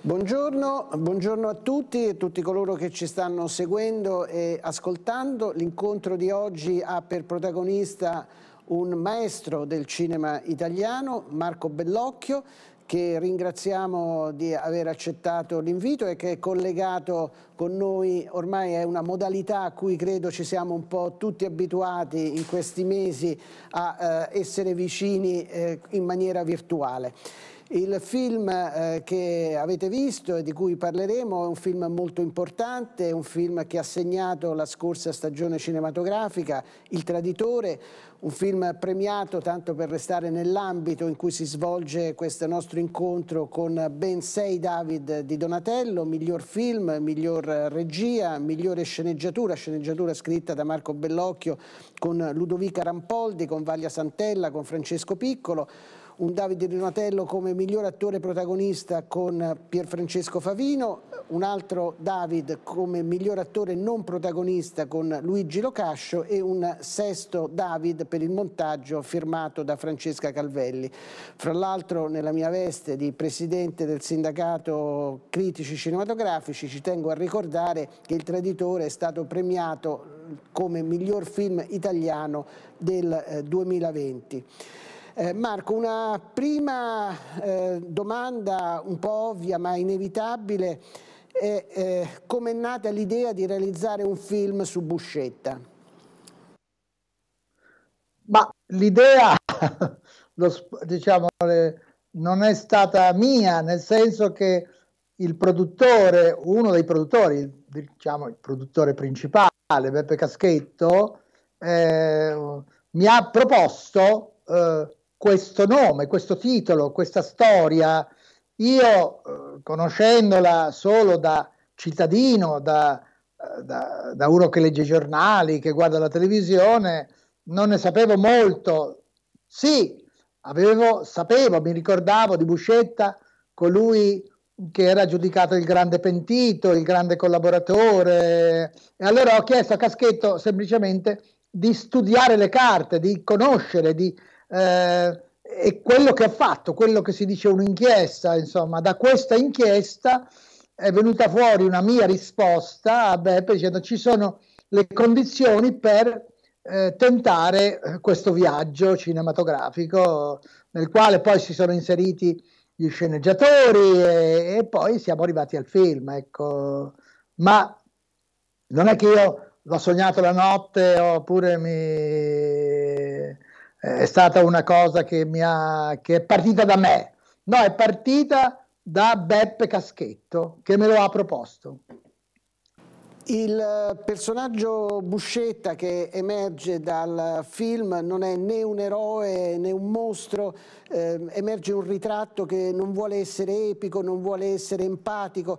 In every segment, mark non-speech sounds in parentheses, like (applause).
Buongiorno, buongiorno, a tutti e a tutti coloro che ci stanno seguendo e ascoltando. L'incontro di oggi ha per protagonista un maestro del cinema italiano, Marco Bellocchio, che ringraziamo di aver accettato l'invito e che è collegato con noi, ormai è una modalità a cui credo ci siamo un po' tutti abituati in questi mesi a eh, essere vicini eh, in maniera virtuale. Il film eh, che avete visto e di cui parleremo è un film molto importante, è un film che ha segnato la scorsa stagione cinematografica, Il Traditore, un film premiato tanto per restare nell'ambito in cui si svolge questo nostro incontro con ben sei David di Donatello, miglior film, miglior regia, migliore sceneggiatura, sceneggiatura scritta da Marco Bellocchio con Ludovica Rampoldi, con Vaglia Santella, con Francesco Piccolo, un Davide Donatello come miglior attore protagonista con Pierfrancesco Favino, un altro David come miglior attore non protagonista con Luigi Locascio e un sesto David per il montaggio firmato da Francesca Calvelli. Fra l'altro nella mia veste di presidente del sindacato critici cinematografici ci tengo a ricordare che Il Traditore è stato premiato come miglior film italiano del 2020. Eh, eh, Marco, una prima eh, domanda un po' ovvia ma inevitabile è eh, come è nata l'idea di realizzare un film su Buscetta? Ma l'idea, diciamo, non è stata mia, nel senso che il produttore, uno dei produttori, diciamo il produttore principale, Beppe Caschetto, eh, mi ha proposto eh, questo nome, questo titolo, questa storia. Io, eh, conoscendola solo da cittadino, da, eh, da, da, uno che legge i giornali, che guarda la televisione, non ne sapevo molto. Sì, avevo, sapevo, mi ricordavo di Buscetta, colui che era giudicato il grande pentito, il grande collaboratore. E allora ho chiesto a Caschetto semplicemente di studiare le carte, di conoscere, di eh, è quello che ha fatto, quello che si dice un'inchiesta, insomma, da questa inchiesta è venuta fuori una mia risposta a Beppe dicendo ci sono le condizioni per eh, tentare eh, questo viaggio cinematografico nel quale poi si sono inseriti gli sceneggiatori e, e poi siamo arrivati al film, ecco. Ma non è che io l'ho sognato la notte oppure mi è stata una cosa che, mi ha, che è partita da me, no, è partita da Beppe Caschetto che me lo ha proposto. Il personaggio Buscetta che emerge dal film non è né un eroe né un mostro, eh, emerge un ritratto che non vuole essere epico, non vuole essere empatico,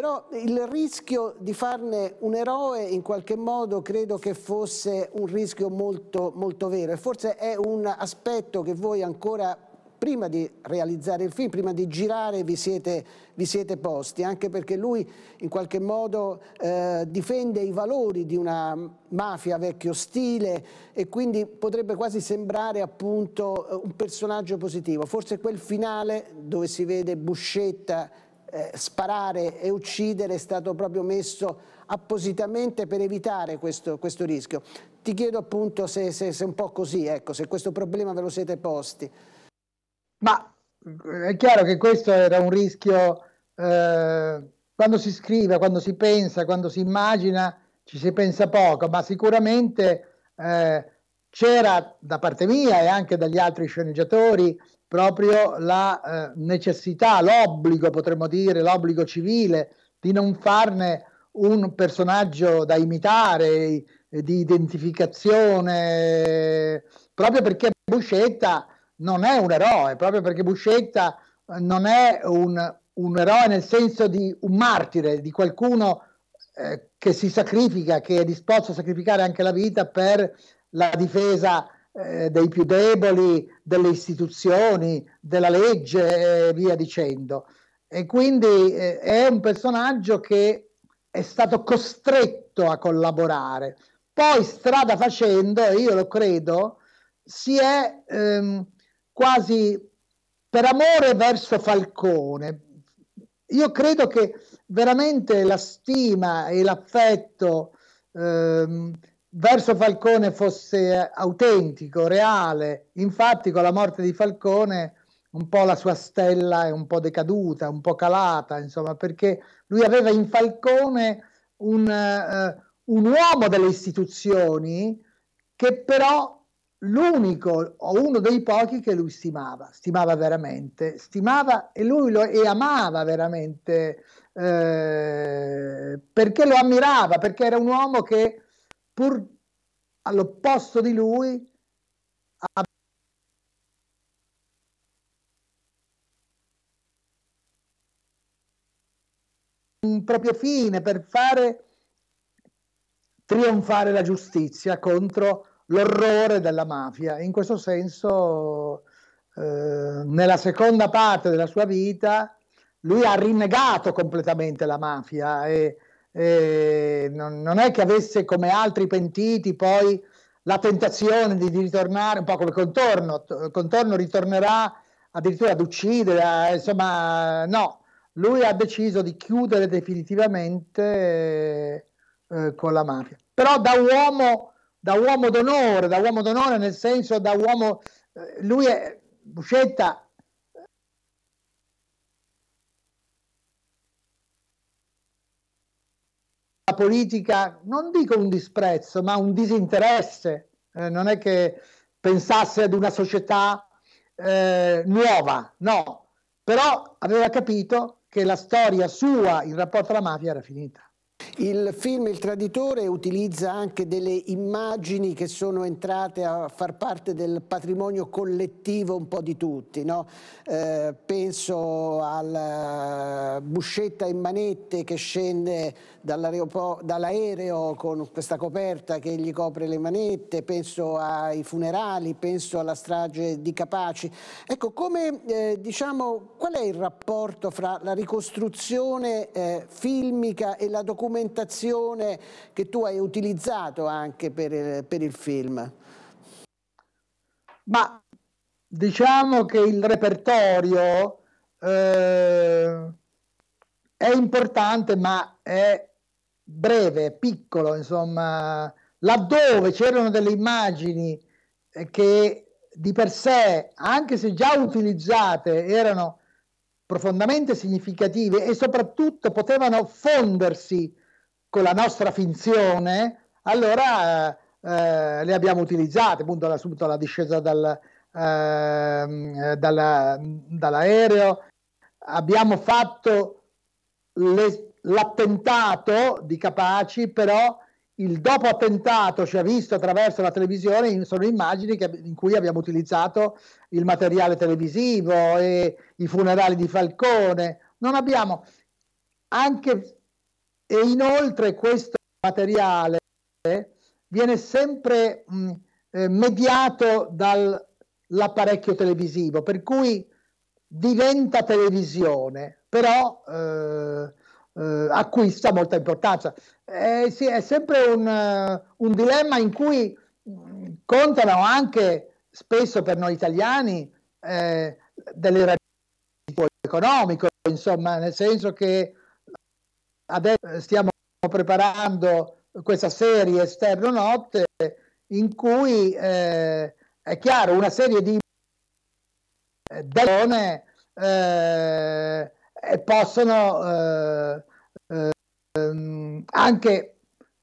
però il rischio di farne un eroe in qualche modo credo che fosse un rischio molto, molto vero e forse è un aspetto che voi ancora prima di realizzare il film, prima di girare vi siete, vi siete posti, anche perché lui in qualche modo eh, difende i valori di una mafia vecchio stile e quindi potrebbe quasi sembrare appunto eh, un personaggio positivo. Forse quel finale dove si vede Buscetta eh, sparare e uccidere è stato proprio messo appositamente per evitare questo, questo rischio. Ti chiedo appunto se, è un po' così, ecco, se questo problema ve lo siete posti. Ma è chiaro che questo era un rischio, eh, quando si scrive, quando si pensa, quando si immagina, ci si pensa poco, ma sicuramente eh, c'era da parte mia e anche dagli altri sceneggiatori proprio la eh, necessità, l'obbligo, potremmo dire, l'obbligo civile di non farne un personaggio da imitare, eh, di identificazione, proprio perché Buscetta non è un eroe, proprio perché Buscetta eh, non è un, un eroe nel senso di un martire, di qualcuno eh, che si sacrifica, che è disposto a sacrificare anche la vita per la difesa eh, dei più deboli, delle istituzioni, della legge e via dicendo. E quindi eh, è un personaggio che è stato costretto a collaborare. Poi strada facendo, io lo credo, si è ehm, quasi per amore verso Falcone. Io credo che veramente la stima e l'affetto ehm, verso Falcone fosse autentico, reale. Infatti con la morte di Falcone un po' la sua stella è un po' decaduta, un po' calata, insomma, perché lui aveva in Falcone un, uh, un uomo delle istituzioni che però l'unico o uno dei pochi che lui stimava, stimava veramente, stimava e lui lo e amava veramente eh, perché lo ammirava, perché era un uomo che pur all'opposto di lui, a un proprio fine per fare trionfare la giustizia contro l'orrore della mafia. In questo senso, eh, nella seconda parte della sua vita, lui ha rinnegato completamente la mafia e eh, non, non, è che avesse come altri pentiti poi la tentazione di, ritornare, un po' come Contorno, Contorno ritornerà addirittura ad uccidere, eh, insomma no, lui ha deciso di chiudere definitivamente eh, eh, con la mafia. Però da uomo, da uomo d'onore, da uomo d'onore nel senso da uomo, eh, lui è, Buscetta politica, non dico un disprezzo, ma un disinteresse. Eh, non è che pensasse ad una società eh, nuova, no, però aveva capito che la storia sua in rapporto alla mafia era finita. Il film Il Traditore utilizza anche delle immagini che sono entrate a far parte del patrimonio collettivo un po' di tutti. No? Eh, penso alla eh, buscetta in manette che scende dall'aereo con questa coperta che gli copre le manette, penso ai funerali, penso alla strage di Capaci. Ecco, come, eh, diciamo, qual è il rapporto fra la ricostruzione eh, filmica e la documentazione che tu hai utilizzato anche per, per il film? Ma diciamo che il repertorio eh, è importante, ma è breve, piccolo, insomma, laddove c'erano delle immagini eh, che di per sé, anche se già utilizzate, erano profondamente significative e soprattutto potevano fondersi con la nostra finzione, allora eh, eh le abbiamo utilizzate, appunto subito la discesa dal, eh, dalla, dall'aereo, abbiamo fatto le l'attentato di Capaci, però il dopo attentato ci cioè ha visto attraverso la televisione, sono immagini che, in cui abbiamo utilizzato il materiale televisivo e i funerali di Falcone. Non abbiamo anche e inoltre questo materiale viene sempre mh, eh, mediato dall'apparecchio televisivo, per cui diventa televisione, però eh, eh, acquista molta importanza. Eh, sì, è sempre un, uh, un, dilemma in cui mm, contano anche spesso per noi italiani eh, delle ragioni tipo economico, insomma, nel senso che adesso stiamo preparando questa serie esterno notte in cui eh, è chiaro una serie di persone eh, possono eh, ehm, anche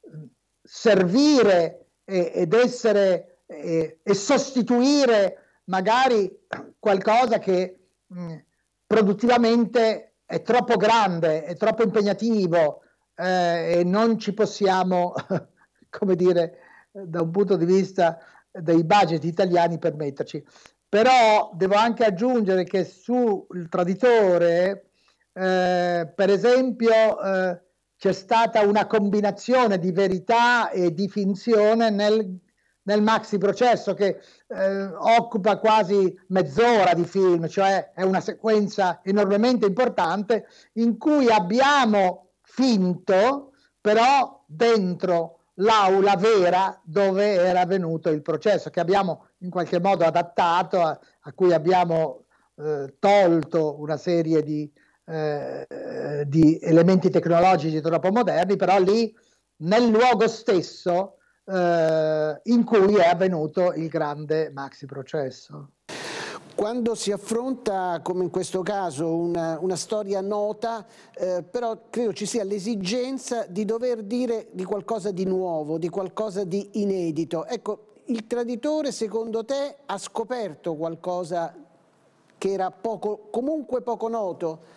eh, servire e, ed essere e, e, sostituire magari qualcosa che mh, mm, produttivamente è troppo grande, è troppo impegnativo eh, e non ci possiamo, (laughs) come dire, da un punto di vista dei budget italiani permetterci. Però devo anche aggiungere che sul traditore, eh, per esempio, eh, c'è stata una combinazione di verità e di finzione nel, nel maxi processo che eh, occupa quasi mezz'ora di film, cioè è una sequenza enormemente importante in cui abbiamo finto però dentro l'aula vera dove era avvenuto il processo, che abbiamo in qualche modo adattato, a, a cui abbiamo eh, tolto una serie di eh, di elementi tecnologici troppo moderni, però lì nel luogo stesso eh, in cui è avvenuto il grande maxi processo. Quando si affronta, come in questo caso, una, una storia nota, eh, però credo ci sia l'esigenza di dover dire di qualcosa di nuovo, di qualcosa di inedito. Ecco, il traditore, secondo te, ha scoperto qualcosa che era poco, comunque poco noto?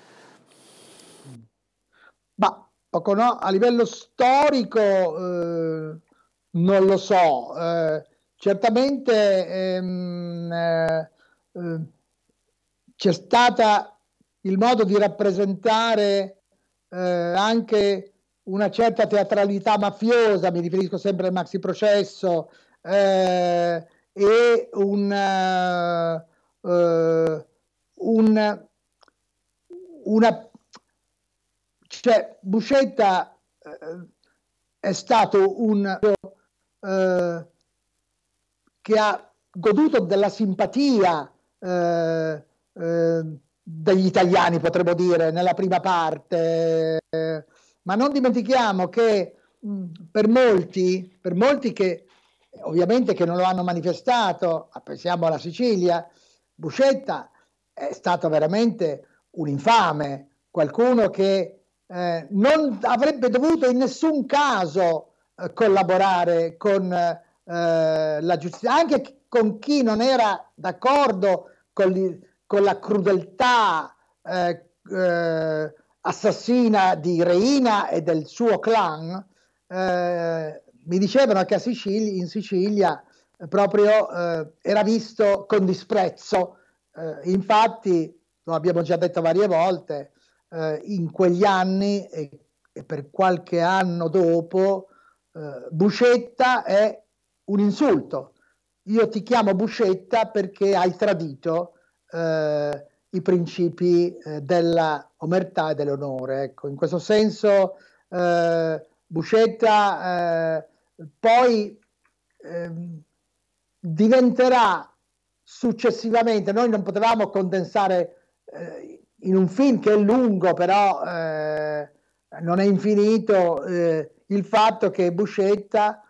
Ma no, a livello storico eh, non lo so. Eh, certamente ehm, eh, eh c'è stato il modo di rappresentare eh, anche una certa teatralità mafiosa, mi riferisco sempre al maxi processo, eh, e un, una cioè, Buscetta eh, è stato un eh, che ha goduto della simpatia eh, eh degli italiani, potremmo dire, nella prima parte, ma non dimentichiamo che mh, mm, per molti, per molti che ovviamente che non lo hanno manifestato, pensiamo alla Sicilia, Buscetta è stato veramente un infame, qualcuno che eh, non avrebbe dovuto in nessun caso eh, collaborare con eh, la giustizia, anche con chi non era d'accordo con, li, con la crudeltà eh, eh, assassina di Reina e del suo clan. Eh, mi dicevano che Sicilia, in Sicilia proprio era visto con disprezzo. infatti, lo abbiamo già detto varie volte, eh, in quegli anni e, e, per qualche anno dopo eh, Buscetta è un insulto. Io ti chiamo Buscetta perché hai tradito eh, i principi eh, della omertà e dell'onore. Ecco, in questo senso eh, Buscetta eh, poi ehm, diventerà successivamente, noi non potevamo condensare eh, in un film che è lungo, però eh, non è infinito, eh, il fatto che Buscetta,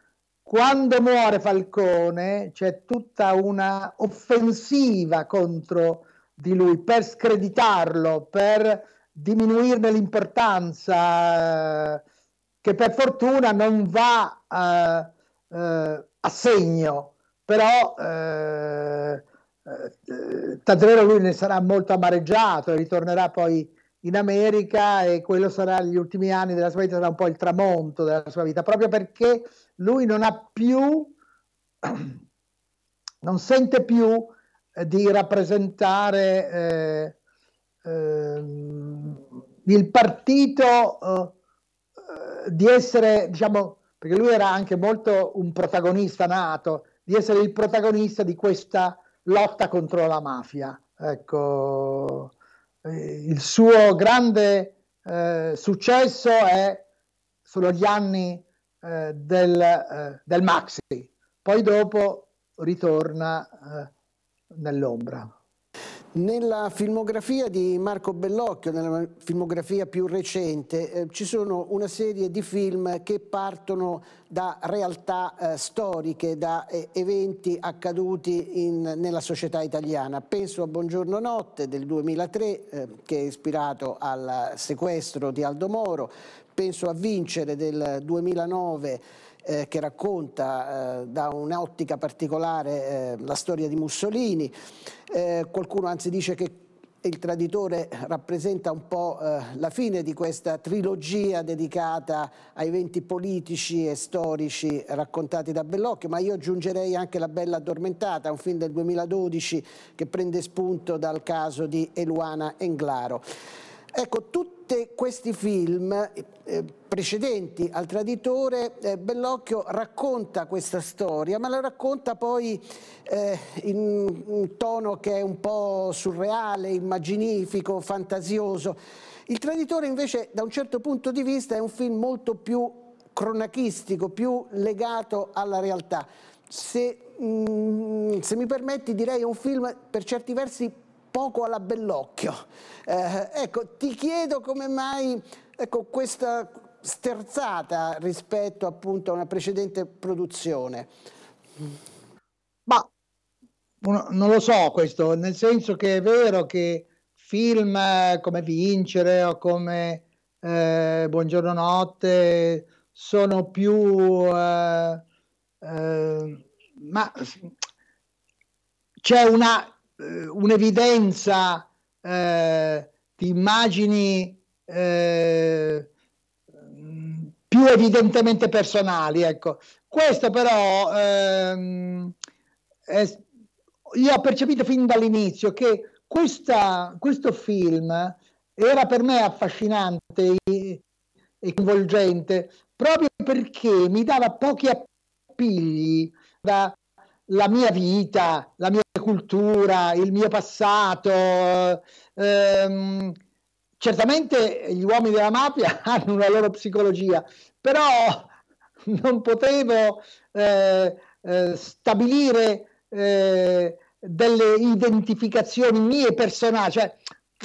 quando muore Falcone, c'è tutta una offensiva contro di lui per screditarlo, per diminuirne l'importanza, eh, che per fortuna non va eh, eh, a segno, però eh, tant'è vero lui ne sarà molto amareggiato e ritornerà poi in America e quello sarà gli ultimi anni della sua vita, sarà un po' il tramonto della sua vita, proprio perché lui non ha più, (clears throat) non sente più eh, di rappresentare eh, eh, il partito, eh, eh, di essere, diciamo, perché lui era anche molto un protagonista nato, di essere il protagonista di questa lotta contro la mafia. Ecco, eh, il suo grande eh, successo è, sono gli anni eh, del, eh, del Maxi, poi dopo ritorna eh, nell'ombra. Nella filmografia di Marco Bellocchio, nella filmografia più recente, eh, ci sono una serie di film che partono da realtà eh, storiche, da eh, eventi accaduti in, nella società italiana. Penso a Buongiorno Notte del 2003, eh, che è ispirato al sequestro di Aldo Moro, penso a Vincere del 2009 eh, che racconta eh, da un'ottica particolare eh, la storia di Mussolini, eh, qualcuno anzi dice che il traditore rappresenta un po' eh, la fine di questa trilogia dedicata ai venti politici e storici raccontati da Bellocchio, ma io aggiungerei anche La Bella Addormentata, un film del 2012 che prende spunto dal caso di Eluana Englaro. Ecco, tutti tutti questi film eh, precedenti al traditore, eh, Bellocchio racconta questa storia, ma la racconta poi eh, in un tono che è un po' surreale, immaginifico, fantasioso. Il traditore invece da un certo punto di vista è un film molto più cronachistico, più legato alla realtà. Se, mh, mm, se mi permetti direi è un film per certi versi poco alla Bellocchio. Eh, ecco, ti chiedo come mai ecco, questa sterzata rispetto appunto a una precedente produzione. Ma non lo so questo, nel senso che è vero che film come Vincere o come eh, Buongiorno Notte sono più... Eh, eh, ma c'è una eh, un'evidenza eh, di immagini eh, più evidentemente personali. Ecco. Questo però ehm, è, io ho percepito fin dall'inizio che questa, questo film era per me affascinante e, e coinvolgente proprio perché mi dava pochi appigli da la mia vita, la mia cultura, il mio passato. Ehm, certamente gli uomini della mafia (laughs) hanno una loro psicologia, però non potevo eh, eh, stabilire eh, delle identificazioni mie personali, cioè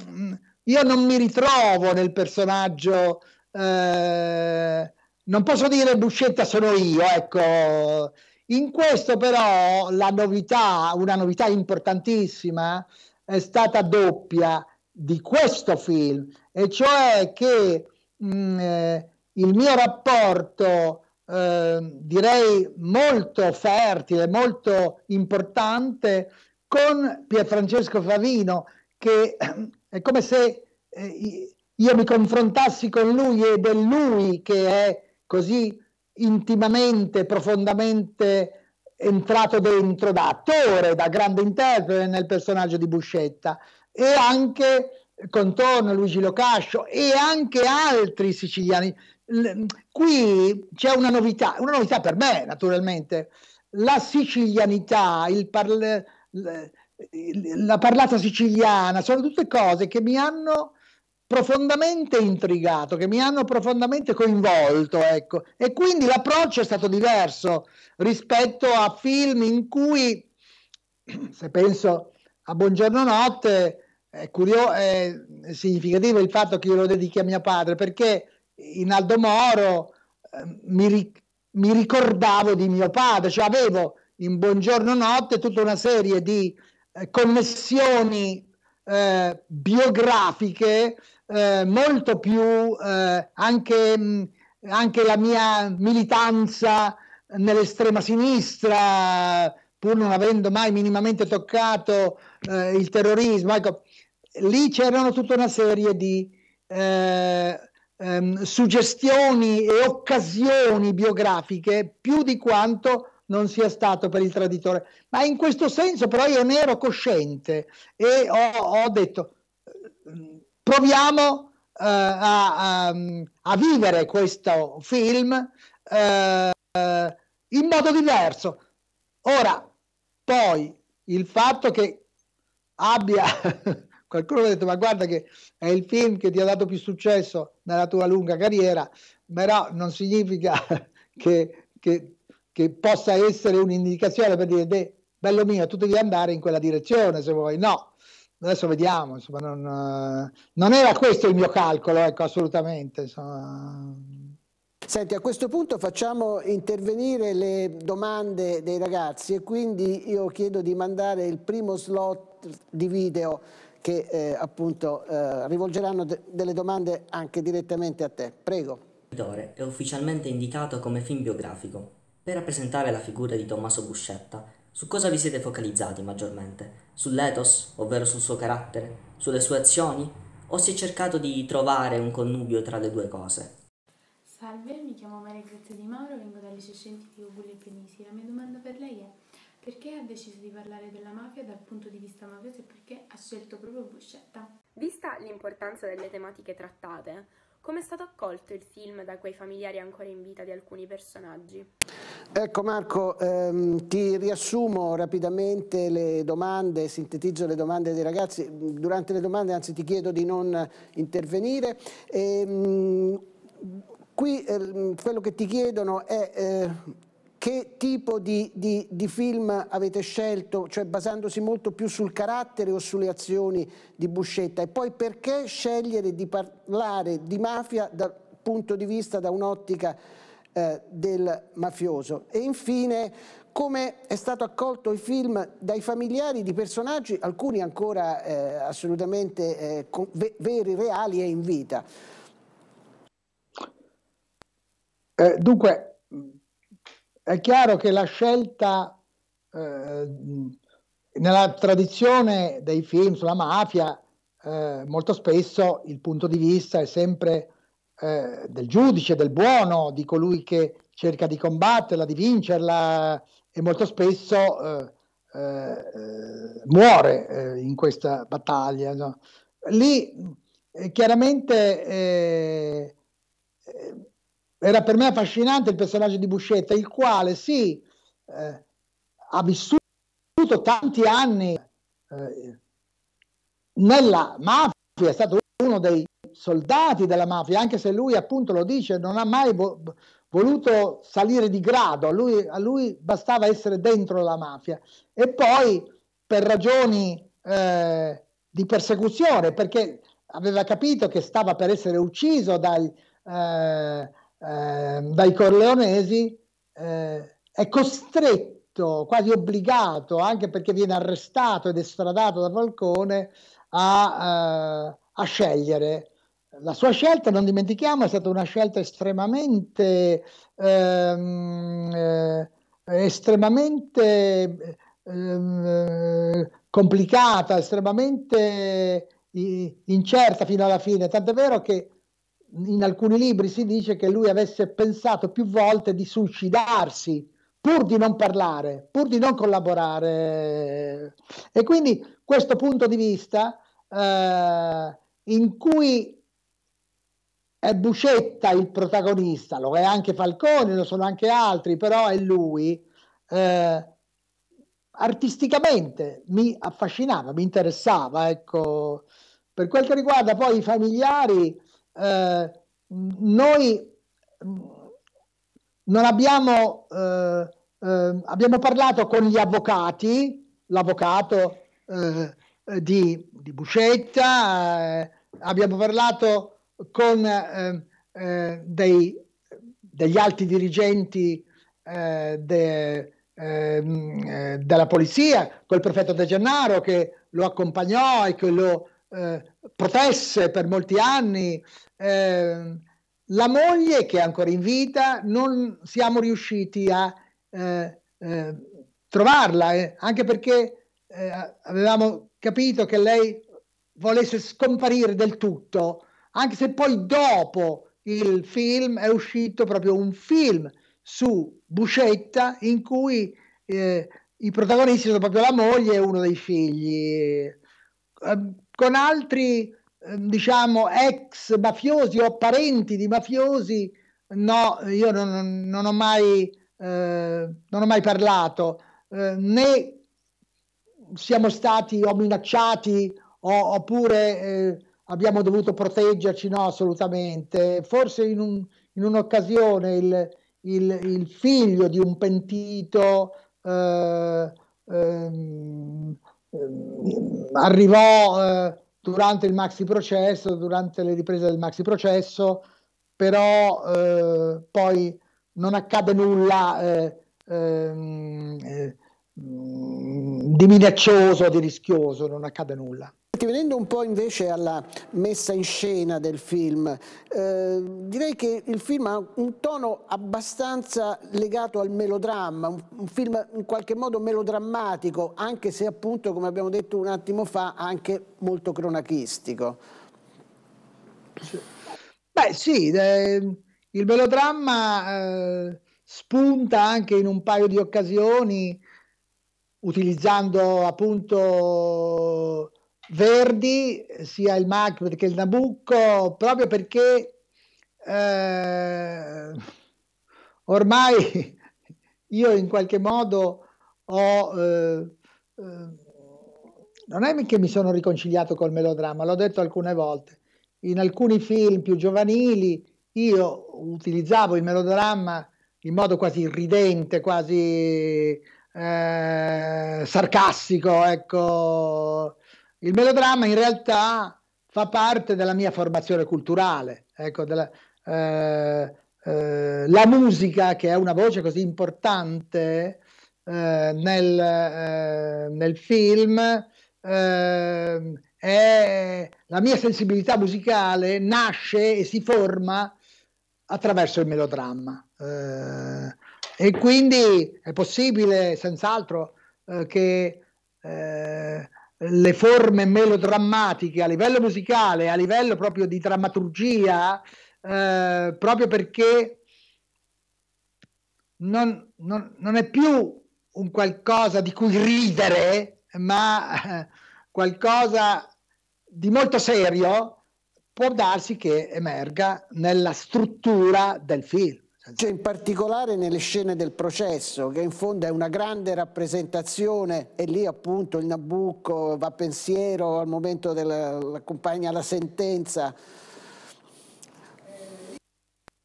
mm, io non mi ritrovo nel personaggio, eh, non posso dire Buscetta sono io, ecco in questo però la novità, una novità importantissima, è stata doppia di questo film, e cioè che mh, mm, eh, il mio rapporto, eh, direi molto fertile, molto importante, con Pierfrancesco Favino, che eh, è come se eh, io mi confrontassi con lui ed è lui che è così intimamente, profondamente entrato dentro da attore, da grande interprete nel personaggio di Buscetta e anche Contorno, Luigi Locascio e anche altri siciliani. qui c'è una novità, una novità per me naturalmente, la sicilianità, il parl- la parlata siciliana, sono tutte cose che mi hanno profondamente intrigato, che mi hanno profondamente coinvolto, ecco. E quindi l'approccio è stato diverso rispetto a film in cui, (clears throat) se penso a Buongiorno Notte, è, curio- è significativo il fatto che io lo dedichi a mio padre, perché in Aldo Moro eh, mi, ri- mi ricordavo di mio padre, cioè avevo in Buongiorno Notte tutta una serie di eh, connessioni eh, biografiche eh, molto più eh, anche, mm, anche, la mia militanza nell'estrema sinistra, pur non avendo mai minimamente toccato eh, il terrorismo. Ecco, lì c'erano tutta una serie di eh, ehm, suggestioni e occasioni biografiche più di quanto non sia stato per il traditore. Ma in questo senso però io ne ero cosciente e ho, ho detto proviamo eh, a, a, mm, a, vivere questo film eh, in modo diverso. Ora, poi il fatto che abbia (laughs) qualcuno ha detto ma guarda che è il film che ti ha dato più successo nella tua lunga carriera, però non significa (laughs) che, che, che possa essere un'indicazione per dire bello mio, tu devi andare in quella direzione se vuoi, no, adesso vediamo, insomma, non, eh, non, era questo il mio calcolo, ecco, assolutamente. Insomma. Senti, a questo punto facciamo intervenire le domande dei ragazzi e quindi io chiedo di mandare il primo slot di video che eh, appunto eh, rivolgeranno de delle domande anche direttamente a te. Prego. È ufficialmente indicato come film biografico per rappresentare la figura di Tommaso Buscetta su cosa vi siete focalizzati maggiormente? Sull'ethos, ovvero sul suo carattere? Sulle sue azioni? O si è cercato di trovare un connubio tra le due cose? Salve, mi chiamo Maria Grazia Di Mauro, vengo dal liceo scientifico e Penisi. La mia domanda per lei è perché ha deciso di parlare della mafia dal punto di vista mafioso e perché ha scelto proprio Buscetta? Vista l'importanza delle tematiche trattate, come è stato accolto il film da quei familiari ancora in vita di alcuni personaggi? Ecco Marco, ehm, ti riassumo rapidamente le domande, sintetizzo le domande dei ragazzi. Durante le domande anzi ti chiedo di non intervenire. Ehm, qui eh, quello che ti chiedono è... Eh, che tipo di, di, di, film avete scelto, cioè basandosi molto più sul carattere o sulle azioni di Buscetta? E poi perché scegliere di parlare di mafia dal punto di vista, da un'ottica eh, del mafioso? E infine, come è stato accolto il film dai familiari di personaggi, alcuni ancora eh, assolutamente eh, veri, reali e in vita? Eh, dunque, è chiaro che la scelta eh, nella tradizione dei film sulla mafia, eh, molto spesso il punto di vista è sempre eh, del giudice, del buono, di colui che cerca di combatterla, di vincerla e molto spesso eh, eh, muore eh, in questa battaglia. No? Lì chiaramente era per me affascinante il personaggio di Buscetta, il quale sì, eh, ha vissuto tanti anni eh, nella mafia, è stato uno dei soldati della mafia, anche se lui appunto lo dice, non ha mai vo- voluto salire di grado, a lui, a lui, bastava essere dentro la mafia. E poi per ragioni eh, di persecuzione, perché aveva capito che stava per essere ucciso dai... Eh, Ehm, dai corleonesi, eh, è costretto, quasi obbligato, anche perché viene arrestato ed estradato da Falcone, a, eh, a scegliere. La sua scelta, non dimentichiamo, è stata una scelta estremamente, ehm, eh, estremamente ehm, complicata, estremamente incerta fino alla fine, tant'è vero che in alcuni libri si dice che lui avesse pensato più volte di suicidarsi pur di non parlare, pur di non collaborare. E quindi questo punto di vista eh, in cui è Bucetta il protagonista, lo è anche Falcone, lo sono anche altri, però è lui, eh, artisticamente mi affascinava, mi interessava. Ecco. Per quel che riguarda poi i familiari, eh, noi mm, non abbiamo, eh, eh, abbiamo parlato con gli avvocati, l'avvocato eh, di, di, Buscetta, eh, abbiamo parlato con dei, degli alti dirigenti de, ehm, della polizia, col prefetto De Gennaro che lo accompagnò e che lo eh, protesse per molti anni. Eh, la moglie, che è ancora in vita, non siamo riusciti a eh, eh, trovarla, eh, anche perché eh, avevamo capito che lei volesse scomparire del tutto, anche se poi dopo il film è uscito proprio un film su Buscetta in cui eh, i protagonisti sono proprio la moglie e uno dei figli ehm, con altri eh, diciamo ex mafiosi o parenti di mafiosi no io non, non ho mai eh, non ho mai parlato eh, né siamo stati o minacciati o, oppure eh, abbiamo dovuto proteggerci no assolutamente forse in, un, in un'occasione il, il, il, figlio di un pentito eh, ehm, Ehm, arrivò eh, durante il maxi processo, durante le riprese del maxi processo, però eh, poi non accade nulla eh, ehm, eh mm, di minaccioso, di rischioso, non accade nulla. Venendo un po' invece alla messa in scena del film, eh, direi che il film ha un tono abbastanza legato al melodramma, un, un, film in qualche modo melodrammatico, anche se appunto, come abbiamo detto un attimo fa, anche molto cronachistico. Beh sì, eh, il melodramma eh, spunta anche in un paio di occasioni utilizzando appunto Verdi, sia il Macbeth che il Nabucco, proprio perché eh, ormai (laughs) io in qualche modo ho... Eh, eh, non è che mi sono riconciliato col melodramma, l'ho detto alcune volte. In alcuni film più giovanili io utilizzavo il melodramma in modo quasi ridente, quasi eh, sarcastico, ecco, il melodramma in realtà fa parte della mia formazione culturale, ecco, della, eh, eh, la musica che è una voce così importante eh, nel, eh, nel, film, eh, è, la mia sensibilità musicale nasce e si forma attraverso il melodramma eh, e quindi è possibile senz'altro che le forme melodrammatiche a livello musicale, a livello proprio di drammaturgia, eh, proprio perché non, non, non, è più un qualcosa di cui ridere, ma eh, qualcosa di molto serio, può darsi che emerga nella struttura del film cioè in particolare nelle scene del processo, che in fondo è una grande rappresentazione, e lì appunto il Nabucco va pensiero al momento dell'accompagna la sentenza.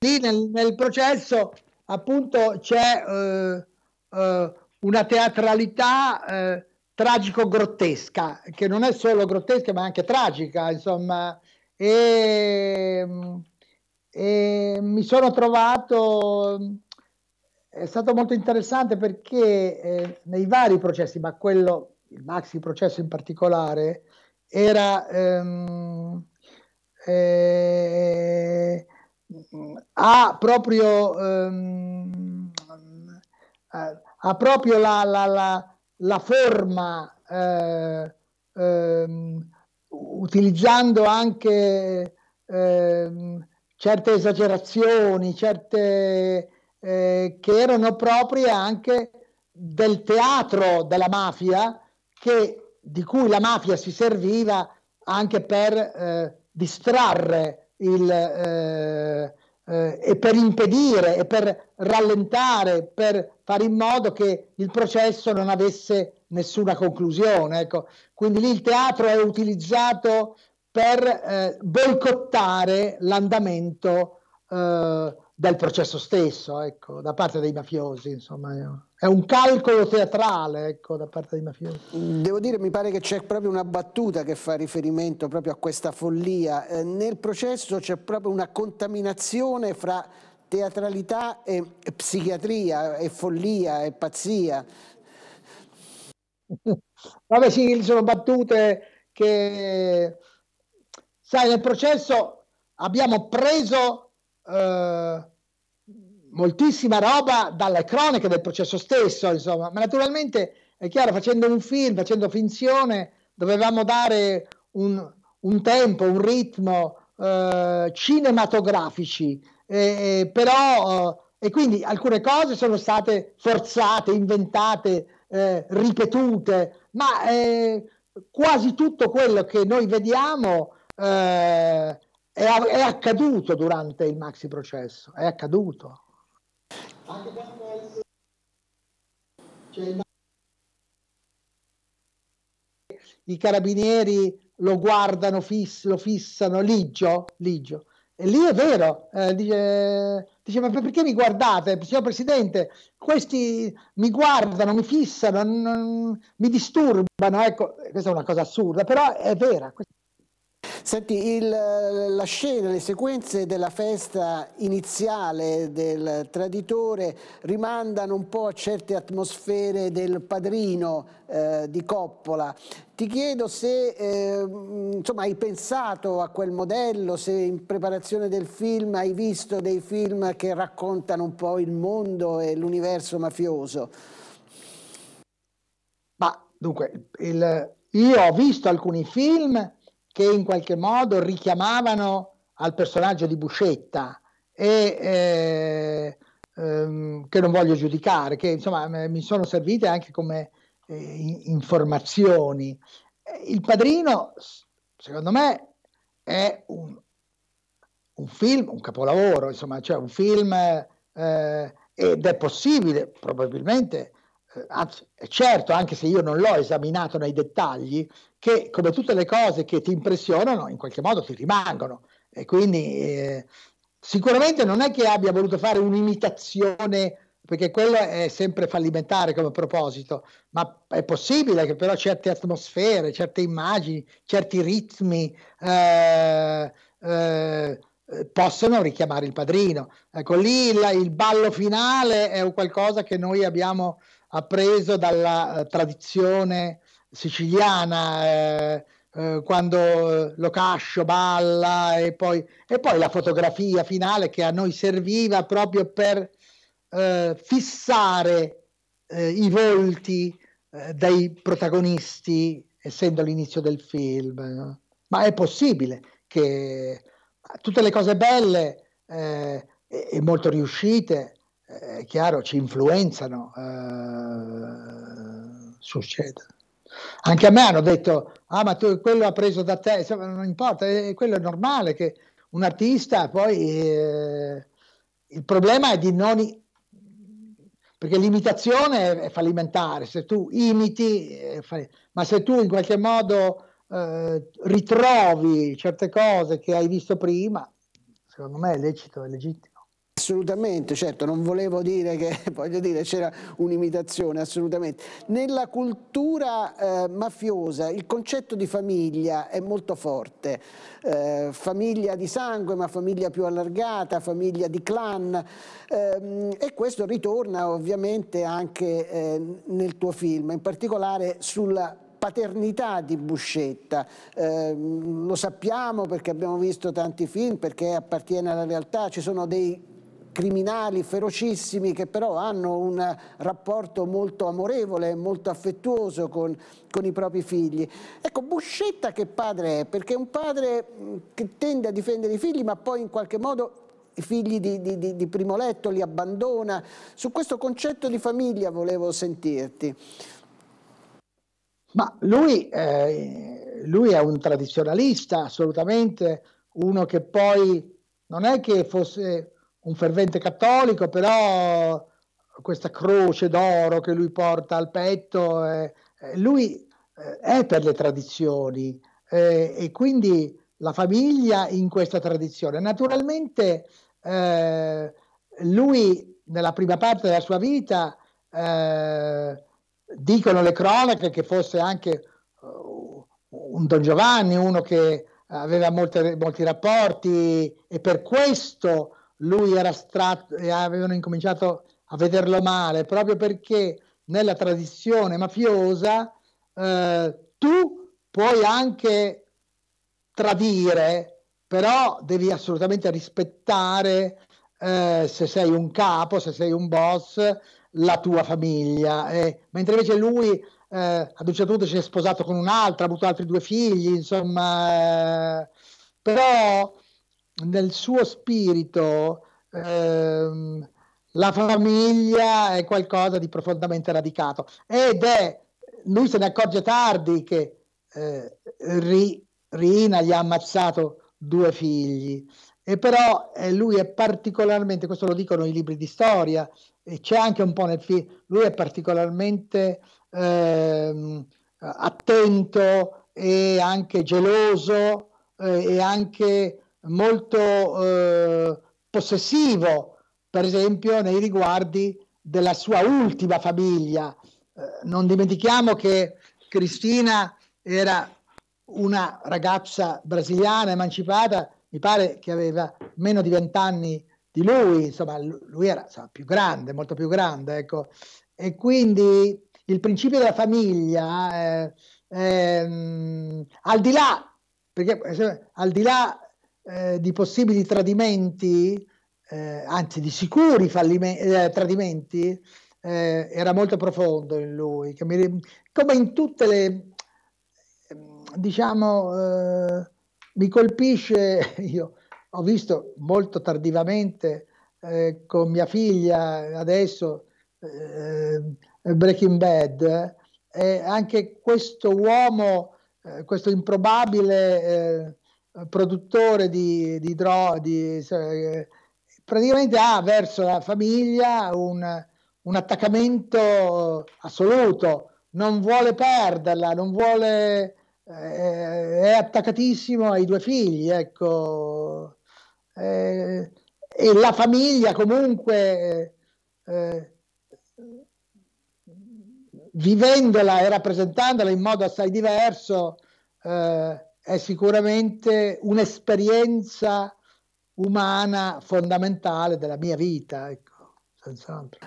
Lì nel, nel processo appunto c'è eh, eh, una teatralità eh, tragico-grottesca, che non è solo grottesca ma anche tragica, insomma. E, mm, e mi sono trovato, è stato molto interessante perché eh, nei vari processi, ma quello, il maxi processo in particolare, era... Ehm, eh, ha proprio, ehm, eh, ha proprio la, la, la, la forma eh, ehm, utilizzando anche ehm, certe esagerazioni, certe eh, che erano proprie anche del teatro della mafia che, di cui la mafia si serviva anche per eh, distrarre il, eh, eh e per impedire e per rallentare, per fare in modo che il processo non avesse nessuna conclusione. Ecco. Quindi lì il teatro è utilizzato per eh, boicottare l'andamento eh, del processo stesso, ecco, da parte dei mafiosi, insomma. È un calcolo teatrale, ecco, da parte dei mafiosi. Devo dire, mi pare che c'è proprio una battuta che fa riferimento proprio a questa follia. Eh, nel processo c'è proprio una contaminazione fra teatralità e psichiatria, e follia, e pazzia. (laughs) Vabbè sì, sono battute che Sai, nel processo abbiamo preso eh, moltissima roba dalle cronache del processo stesso, insomma, ma naturalmente è chiaro, facendo un film, facendo finzione, dovevamo dare un, un tempo, un ritmo eh, cinematografici, eh, però, e quindi alcune cose sono state forzate, inventate, eh, ripetute, ma eh, quasi tutto quello che noi vediamo eh, è, è, accaduto durante il maxi processo, è accaduto. Anche quando cioè, i carabinieri lo guardano, fiss, lo fissano, Ligio, Ligio. E lì è vero, eh, dice, dice, ma perché mi guardate, signor Presidente, questi mi guardano, mi fissano, non, mi disturbano, ecco, questa è una cosa assurda, però è vera. Questa Senti, il, eh, la scena, le sequenze della festa iniziale del traditore rimandano un po' a certe atmosfere del padrino eh, di Coppola. Ti chiedo se eh, insomma, hai pensato a quel modello, se in preparazione del film hai visto dei film che raccontano un po' il mondo e l'universo mafioso. Ma dunque, il, io ho visto alcuni film che in qualche modo richiamavano al personaggio di Buscetta e eh, ehm, che non voglio giudicare, che insomma mi sono servite anche come eh, informazioni. Il padrino, secondo me, è un, un film, un capolavoro, insomma, cioè un film eh, ed è possibile probabilmente anzi, certo, anche se io non l'ho esaminato nei dettagli, che come tutte le cose che ti impressionano, in qualche modo ti rimangono. E quindi eh, sicuramente non è che abbia voluto fare un'imitazione, perché quello è sempre fallimentare come proposito, ma è possibile che però certe atmosfere, certe immagini, certi ritmi eh, eh, possono richiamare il padrino. Ecco lì la, il ballo finale è qualcosa che noi abbiamo ha preso dalla eh, tradizione siciliana, eh, eh, quando eh, Locascio balla e poi, e poi, la fotografia finale che a noi serviva proprio per eh, fissare eh, i volti dei protagonisti, essendo l'inizio del film. No? Ma è possibile che tutte le cose belle e molto riuscite è chiaro, ci influenzano, eh, succede. Anche a me hanno detto, ah ma tu, quello ha preso da te, Insomma, non importa, eh, quello è normale che un artista poi... Eh, il problema è di non... I- perché l'imitazione è fallimentare, se tu imiti, eh, fall- ma se tu in qualche modo eh, ritrovi certe cose che hai visto prima, secondo me è lecito, è legittimo. Assolutamente, certo, non volevo dire che (laughs) voglio dire c'era un'imitazione, assolutamente. Nella cultura eh, mafiosa il concetto di famiglia è molto forte, eh, famiglia di sangue ma famiglia più allargata, famiglia di clan ehm, e questo ritorna ovviamente anche eh, nel tuo film, in particolare sulla paternità di Buscetta. Eh, lo sappiamo perché abbiamo visto tanti film, perché appartiene alla realtà, ci sono dei criminali ferocissimi che però hanno un rapporto molto amorevole, molto affettuoso con, con i propri figli. Ecco, Buscetta che padre è? Perché è un padre mm, che tende a difendere i figli ma poi in qualche modo i figli di, di, di, primo letto, li abbandona. Su questo concetto di famiglia volevo sentirti. Ma lui, eh, lui è un tradizionalista, assolutamente, uno che poi non è che fosse un fervente cattolico, però questa croce d'oro che lui porta al petto, eh, eh lui eh, è per le tradizioni eh, e quindi la famiglia in questa tradizione. Naturalmente eh, lui nella prima parte della sua vita eh, dicono le cronache che fosse anche uh, un Don Giovanni, uno che aveva molte, molti rapporti e per questo lui era astratto e avevano incominciato a vederlo male proprio perché nella tradizione mafiosa eh, tu puoi anche tradire, però devi assolutamente rispettare eh, se sei un capo, se sei un boss, la tua famiglia. Eh, mentre invece lui eh, ad un certo punto si è sposato con un'altra, ha avuto altri due figli, insomma, eh, però nel suo spirito ehm, la famiglia è qualcosa di profondamente radicato ed è, lui se ne accorge tardi che eh, ri, Rina gli ha ammazzato due figli e però eh, lui è particolarmente, questo lo dicono i libri di storia e c'è anche un po' nel film, lui è particolarmente ehm, attento e anche geloso eh, e anche molto eh, possessivo, per esempio nei riguardi della sua ultima famiglia. Eh, non dimentichiamo che Cristina era una ragazza brasiliana emancipata, mi pare che aveva meno di vent'anni di lui, insomma lui era insomma, più grande, molto più grande, ecco. E quindi il principio della famiglia, eh, ehm, eh, al di là, perché al di là eh, di possibili tradimenti, eh, anzi di sicuri fallime- eh, tradimenti, eh, era molto profondo in lui, mi, come in tutte le, ehm, diciamo, mi colpisce, (laughs) io ho visto molto tardivamente eh, con mia figlia adesso eh, Breaking Bad e eh, anche questo uomo, questo improbabile produttore di, di droghe, praticamente ha verso la famiglia un, un attaccamento assoluto, non vuole perderla, non vuole, eh, è attaccatissimo ai due figli, ecco. Eh, e la famiglia comunque, eh, vivendola e rappresentandola in modo assai diverso, eh, è sicuramente un'esperienza umana fondamentale della mia vita. Ecco.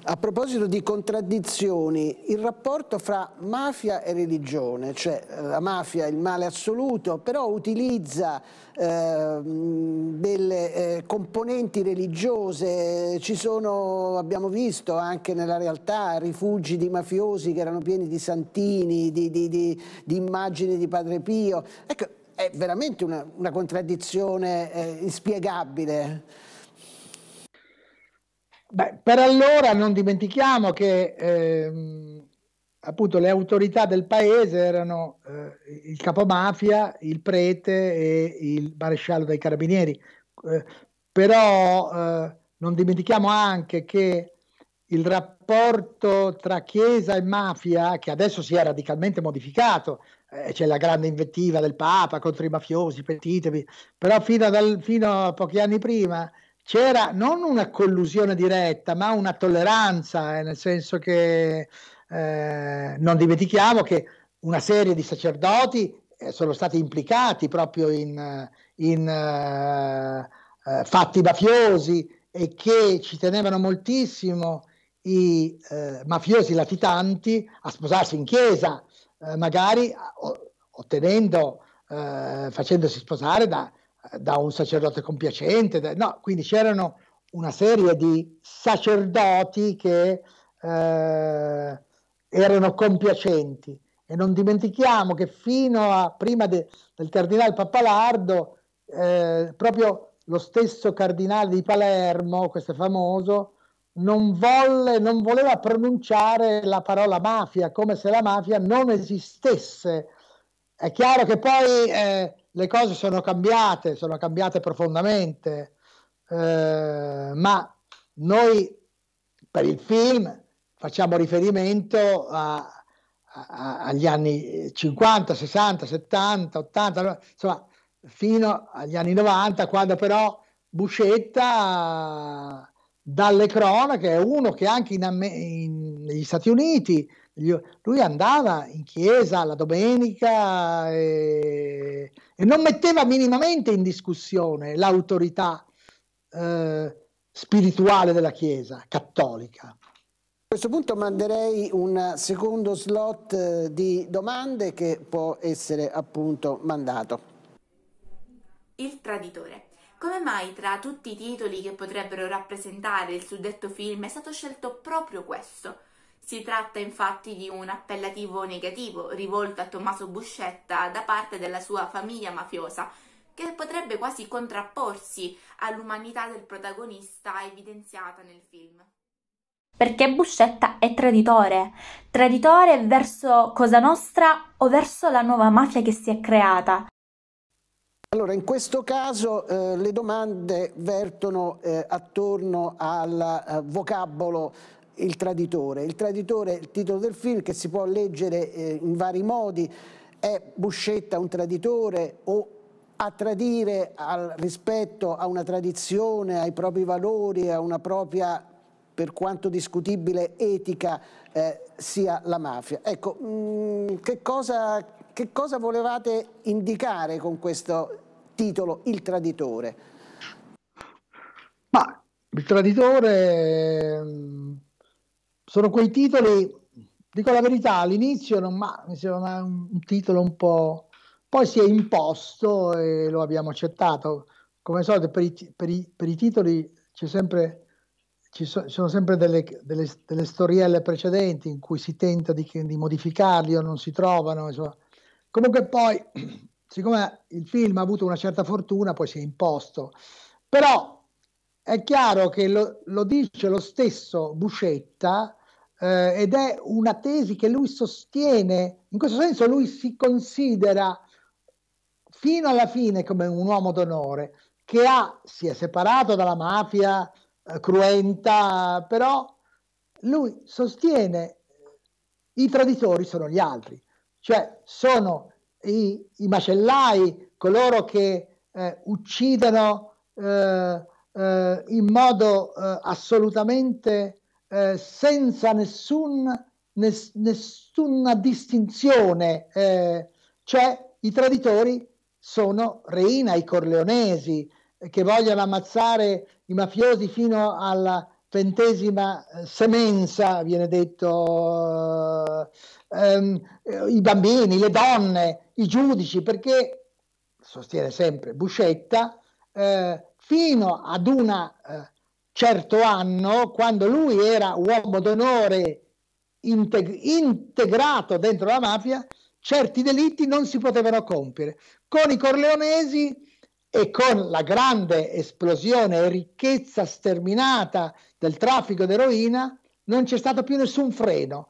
A proposito di contraddizioni, il rapporto fra mafia e religione, cioè eh, la mafia è il male assoluto, però utilizza eh, delle eh, componenti religiose, ci sono, abbiamo visto anche nella realtà, rifugi di mafiosi che erano pieni di santini, di, di, di, di immagini di Padre Pio. Ecco, è veramente una, una contraddizione eh, inspiegabile. Beh, per allora non dimentichiamo che ehm, appunto le autorità del paese erano eh, il capomafia, il prete e il maresciallo dei carabinieri, eh, però eh, non dimentichiamo anche che il rapporto tra Chiesa e mafia, che adesso si è radicalmente modificato, eh, c'è la grande invettiva del Papa contro i mafiosi, pentitevi, però fino, dal, fino a pochi anni prima c'era non una collusione diretta, ma una tolleranza, eh, nel senso che eh, non dimentichiamo che una serie di sacerdoti eh, sono stati implicati proprio in, in uh, fatti mafiosi e che ci tenevano moltissimo i uh, mafiosi latitanti a sposarsi in chiesa eh, magari ottenendo, eh, facendosi sposare da, da, un sacerdote compiacente. Da, no, quindi c'erano una serie di sacerdoti che eh, erano compiacenti. E non dimentichiamo che fino a prima de, del cardinale Pappalardo, eh, proprio lo stesso cardinale di Palermo, questo è famoso, non, volle, non voleva pronunciare la parola mafia, come se la mafia non esistesse. È chiaro che poi eh, le cose sono cambiate, sono cambiate profondamente, eh, ma noi per il film facciamo riferimento a, a, agli anni 50, 60, 70, 80, insomma, fino agli anni 90, quando però Buscetta dalle cronache è uno che anche in, in, negli Stati Uniti lui andava in chiesa la domenica e, e non metteva minimamente in discussione l'autorità eh, spirituale della Chiesa cattolica. A questo punto manderei un secondo slot eh, di domande che può essere appunto mandato. Il traditore come mai tra tutti i titoli che potrebbero rappresentare il suddetto film è stato scelto proprio questo? Si tratta infatti di un appellativo negativo rivolto a Tommaso Buscetta da parte della sua famiglia mafiosa, che potrebbe quasi contrapporsi all'umanità del protagonista evidenziata nel film perché Buscetta è traditore, traditore verso Cosa Nostra o verso la nuova mafia che si è creata, allora, in questo caso eh, le domande vertono eh, attorno al eh, vocabolo il traditore. Il traditore, il titolo del film, che si può leggere eh, in vari modi, è Buscetta un traditore o a tradire al, rispetto a una tradizione, ai propri valori, a una propria per quanto discutibile etica eh, sia la mafia. Ecco, mh, mm, che, cosa, che cosa volevate indicare con questo titolo Il traditore? Ma il traditore mm, sono quei titoli, dico la verità, all'inizio non, ma, mi sembrava un titolo un po'... Poi si è imposto e lo abbiamo accettato. Come al solito per i, per i, per i titoli c'è sempre ci sono sempre delle, delle, delle, storielle precedenti in cui si tenta di, di modificarli o non si trovano. Insomma. Comunque poi siccome il film ha avuto una certa fortuna, poi si è imposto. Però è chiaro che lo, lo dice lo stesso Buscetta eh, ed è una tesi che lui sostiene, in questo senso lui si considera fino alla fine come un uomo d'onore che ha, si è separato dalla mafia eh, cruenta, però lui sostiene i traditori sono gli altri, cioè sono i, i macellai, coloro che eh, uccidono eh, eh, in modo eh, assolutamente eh, senza nessun, ness, nessuna distinzione, eh, cioè i traditori sono Reina, i corleonesi che vogliono ammazzare i mafiosi fino alla ventesima semenza, viene detto ehm, eh, i bambini, le donne, i giudici, perché, sostiene sempre Buscetta, eh, fino ad un eh, certo anno, quando lui era uomo d'onore integ- integrato dentro la mafia, certi delitti non si potevano compiere. Con i corleonesi e con la grande esplosione e ricchezza sterminata del traffico d'eroina non c'è stato più nessun freno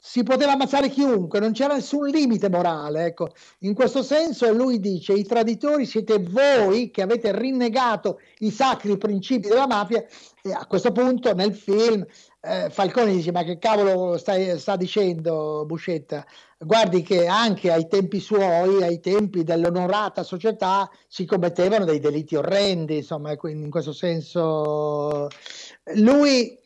si poteva ammazzare chiunque, non c'era nessun limite morale. Ecco. In questo senso lui dice i traditori siete voi che avete rinnegato i sacri principi della mafia e a questo punto nel film eh, Falcone dice ma che cavolo stai, sta dicendo Buscetta? Guardi che anche ai tempi suoi, ai tempi dell'onorata società, si commettevano dei delitti orrendi, insomma, in questo senso lui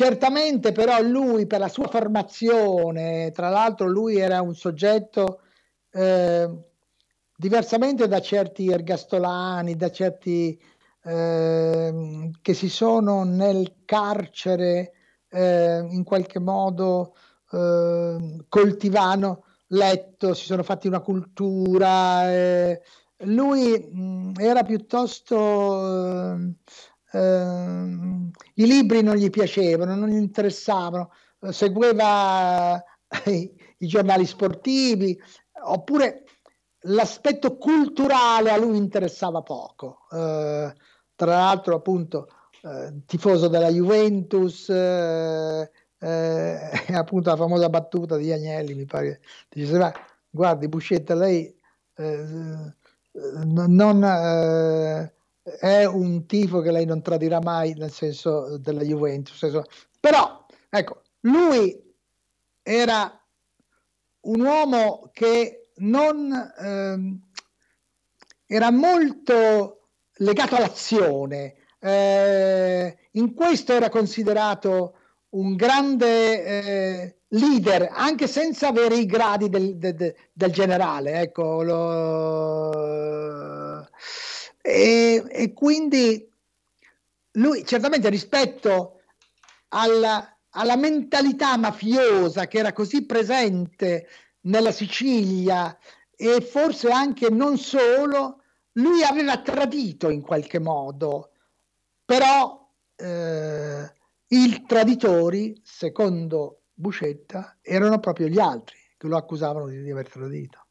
Certamente però lui per la sua formazione, tra l'altro lui era un soggetto eh, diversamente da certi ergastolani, da certi ehm, che si sono nel carcere eh, in qualche modo eh, coltivano, letto, si sono fatti una cultura. Eh. lui mh, era piuttosto ehm, ehm, i libri non gli piacevano, non gli interessavano, eh, segueva eh, i, i giornali sportivi, oppure l'aspetto culturale a lui interessava poco. Eh, tra l'altro, appunto, eh, tifoso della Juventus, eh, eh (laughs) appunto la famosa battuta di Agnelli, mi pare, diceva, guardi Buscetta, lei non è un tifo che lei non tradirà mai nel senso della Juventus. Senso... Però, ecco, lui era un uomo che non ehm, era molto legato all'azione. Eh, in questo era considerato un grande eh, leader, anche senza avere i gradi del, del, del generale. Ecco, lo e, e quindi lui certamente rispetto alla, alla mentalità mafiosa che era così presente nella Sicilia e forse anche non solo, lui aveva tradito in qualche modo, però eh, i traditori, secondo Buscetta, erano proprio gli altri che lo accusavano di aver tradito.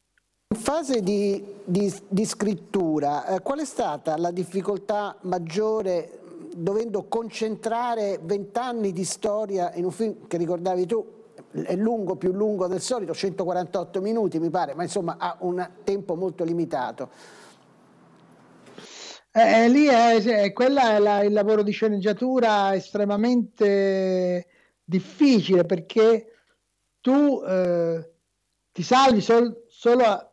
In fase di, di, di scrittura, eh, qual è stata la difficoltà maggiore dovendo concentrare vent'anni di storia in un film che ricordavi tu è lungo, più lungo del solito, 148 minuti mi pare, ma insomma ha un tempo molto limitato. Eh, eh lì è, è, quella è la, il lavoro di sceneggiatura estremamente difficile perché tu eh, ti salvi sol, solo a,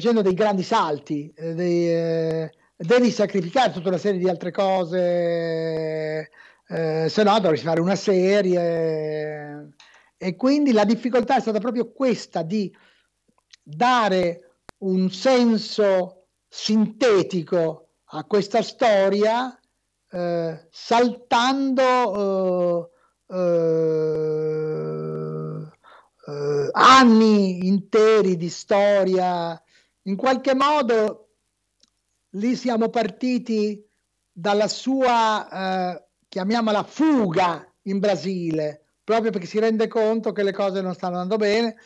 facendo dei grandi salti, eh, dei, eh, devi sacrificare tutta una serie di altre cose, eh, se no dovresti fare una serie. E quindi la difficoltà è stata proprio questa di dare un senso sintetico a questa storia eh, saltando eh, eh, eh anni interi di storia in qualche modo lì siamo partiti dalla sua, eh, chiamiamola, fuga in Brasile, proprio perché si rende conto che le cose non stanno andando bene,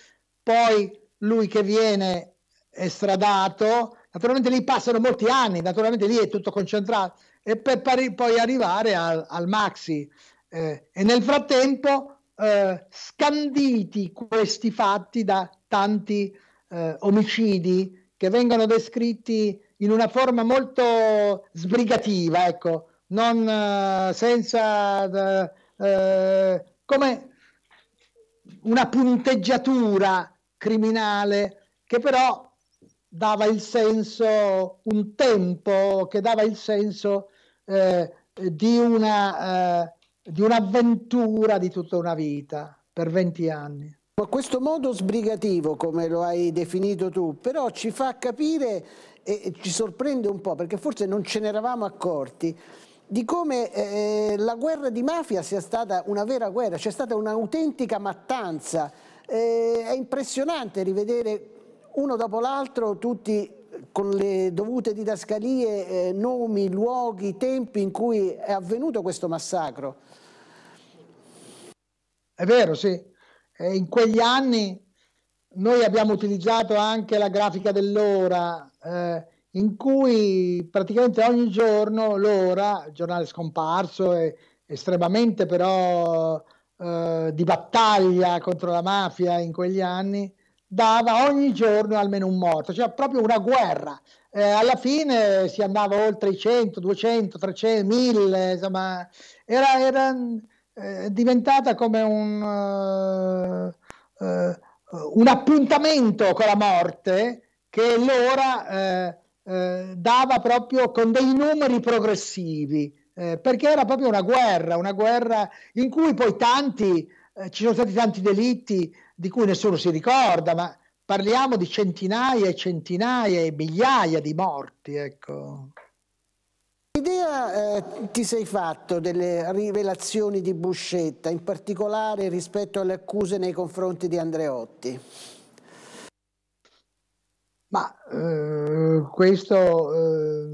poi lui che viene estradato, naturalmente lì passano molti anni, naturalmente lì è tutto concentrato, e per pari, poi arrivare al, al maxi. Eh, e nel frattempo eh, scanditi questi fatti da tanti eh, omicidi che vengano descritti in una forma molto sbrigativa, ecco, non uh, senza uh, come una punteggiatura criminale che però dava il senso, un tempo che dava il senso eh, di, una, eh, di un'avventura di tutta una vita per 20 anni. Ma questo modo sbrigativo, come lo hai definito tu, però ci fa capire e ci sorprende un po', perché forse non ce ne eravamo accorti, di come eh, la guerra di mafia sia stata una vera guerra, c'è stata un'autentica mattanza. Eh, è impressionante rivedere uno dopo l'altro tutti con le dovute didascalie, eh, nomi, luoghi, tempi in cui è avvenuto questo massacro. È vero, sì eh, in quegli anni noi abbiamo utilizzato anche la grafica dell'ora eh, in cui praticamente ogni giorno l'ora, giornale scomparso, è estremamente però eh, di battaglia contro la mafia in quegli anni, dava ogni giorno almeno un morto, cioè proprio una guerra. Eh, alla fine si andava oltre i 100, 200, 300, 1000, insomma, era, era, è diventata come un, uh, uh, un, appuntamento con la morte che l'ora uh, eh, dava proprio con dei numeri progressivi, perché era proprio una guerra, una guerra in cui poi tanti, ci sono stati tanti delitti di cui nessuno si ricorda, ma parliamo di centinaia e centinaia e migliaia di morti. Ecco. Dea eh, ti sei fatto delle rivelazioni di Buscetta, in particolare rispetto alle accuse nei confronti di Andreotti? Ma eh, questo, eh,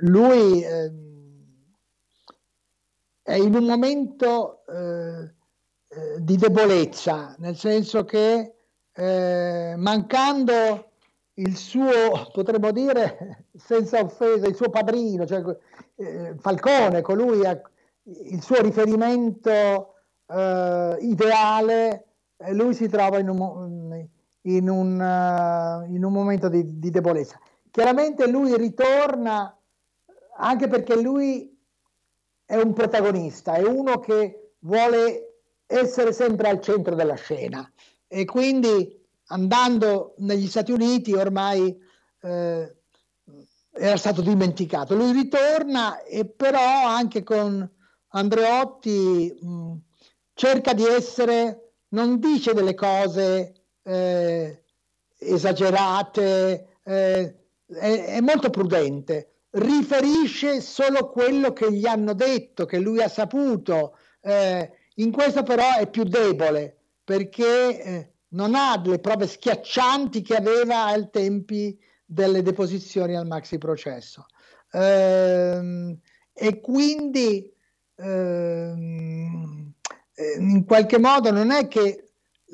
lui eh, è in un momento eh, eh, di debolezza, nel senso che mancando il suo, potremmo dire, (laughs) senza offesa, il suo padrino, cioè, eh, Falcone, colui ha il suo riferimento eh, ideale, lui si trova in un, in un, eh, in un momento di, di, debolezza. Chiaramente lui ritorna anche perché lui è un protagonista, è uno che vuole essere sempre al centro della scena e quindi andando negli Stati Uniti ormai eh, era stato dimenticato. Lui ritorna e però anche con Andreotti mh, mm, cerca di essere, non dice delle cose eh, esagerate, eh, è, è molto prudente, riferisce solo quello che gli hanno detto, che lui ha saputo. Eh, in questo però è più debole perché eh, non ha le prove schiaccianti che aveva ai tempi delle deposizioni al maxi processo. Ehm, e quindi ehm, in qualche modo non è che